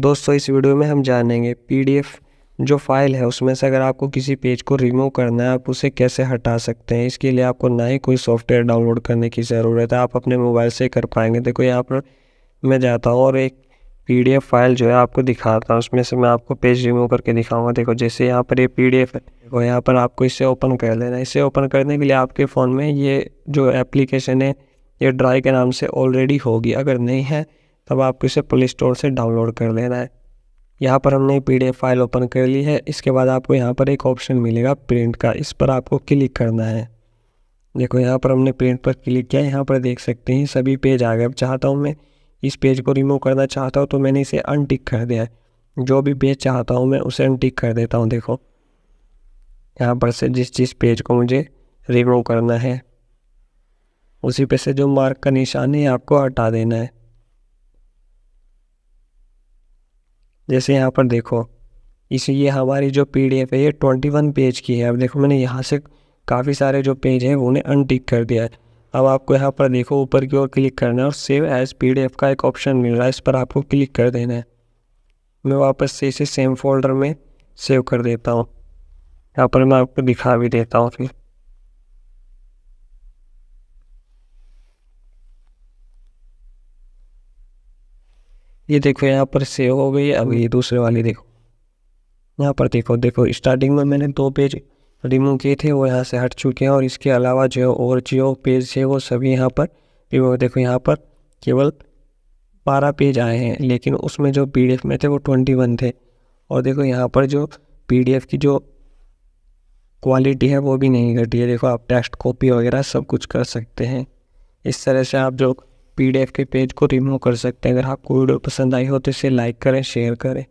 दोस्तों इस वीडियो में हम जानेंगे पीडीएफ जो फाइल है उसमें से अगर आपको किसी पेज को रिमूव करना है आप उसे कैसे हटा सकते हैं इसके लिए आपको ना ही कोई सॉफ्टवेयर डाउनलोड करने की ज़रूरत है आप अपने मोबाइल से कर पाएंगे देखो यहाँ पर मैं जाता हूँ और एक पी फाइल जो है आपको दिखाता हूँ उसमें से मैं आपको पेज रिमूव करके दिखाऊंगा देखो जैसे यहाँ पर ये डी एफ है यहाँ पर आपको इसे ओपन कर लेना इसे ओपन करने के लिए आपके फ़ोन में ये जो एप्लीकेशन है ये ड्राई के नाम से ऑलरेडी होगी अगर नहीं है तब आपको इसे प्ले स्टोर से डाउनलोड कर लेना है यहाँ पर हमने पी फाइल ओपन कर ली है इसके बाद आपको यहाँ पर एक ऑप्शन मिलेगा प्रिंट का इस पर आपको क्लिक करना है देखो यहाँ पर हमने प्रिंट पर क्लिक किया यहाँ पर देख सकते हैं सभी पेज आ गए अब चाहता हूँ मैं इस पेज को रिमूव करना चाहता हूँ तो मैंने इसे अनटिक कर दिया है जो भी पेज चाहता हूँ मैं उसे अनटिक कर देता हूँ देखो यहाँ पर से जिस जिस पेज को मुझे रिमूव करना है उसी पे से जो मार्क का निशान है आपको हटा देना है जैसे यहाँ पर देखो इस ये हमारी जो पी डी एफ है ये ट्वेंटी वन पेज की है अब देखो मैंने यहाँ से काफ़ी सारे जो पेज हैं उन्हें अनटिक कर दिया है अब आपको यहाँ पर देखो ऊपर की ओर क्लिक करना है और save as P D F का एक ऑप्शन मिल रहा है इस पर आपको क्लिक कर देना है मैं वापस से इसे सेम फोल्डर में सेव कर देता हूँ यहाँ पर मैं आपको दिखा भी देता हूँ फिर ये देखो यहाँ पर सेव हो गई अब ये दूसरे वाली देखो यहाँ पर देखो देखो स्टार्टिंग में मैंने दो पेज रिमूव किए थे वो यहाँ से हट चुके हैं और इसके अलावा जो और जो पेज थे वो सभी यहाँ पर रिमूव देखो यहाँ पर केवल बारह पेज आए हैं लेकिन उसमें जो पी में थे वो ट्वेंटी वन थे और देखो यहाँ पर जो पी की जो क्वालिटी है वो भी नहीं घटी है देखो आप टेक्स्ट कॉपी वगैरह सब कुछ कर सकते हैं इस तरह से आप जो पीडीएफ के पेज को रिमूव कर सकते हैं अगर आपको वीडियो पसंद आई हो तो इसे लाइक करें शेयर करें